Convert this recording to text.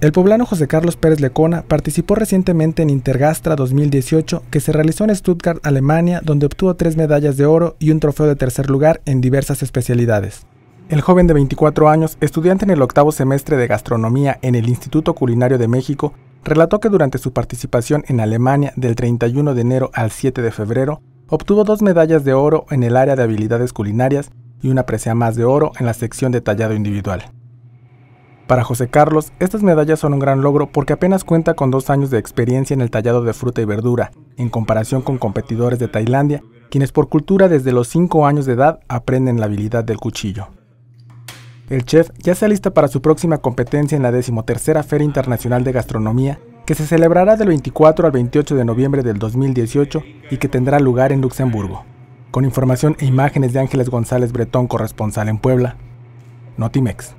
El poblano José Carlos Pérez Lecona participó recientemente en Intergastra 2018 que se realizó en Stuttgart, Alemania, donde obtuvo tres medallas de oro y un trofeo de tercer lugar en diversas especialidades. El joven de 24 años, estudiante en el octavo semestre de gastronomía en el Instituto Culinario de México, relató que durante su participación en Alemania del 31 de enero al 7 de febrero, obtuvo dos medallas de oro en el área de habilidades culinarias y una presea más de oro en la sección de tallado individual. Para José Carlos, estas medallas son un gran logro porque apenas cuenta con dos años de experiencia en el tallado de fruta y verdura, en comparación con competidores de Tailandia, quienes por cultura desde los 5 años de edad aprenden la habilidad del cuchillo. El chef ya se alista para su próxima competencia en la 13 Feria Internacional de Gastronomía, que se celebrará del 24 al 28 de noviembre del 2018 y que tendrá lugar en Luxemburgo. Con información e imágenes de Ángeles González Bretón, corresponsal en Puebla, Notimex.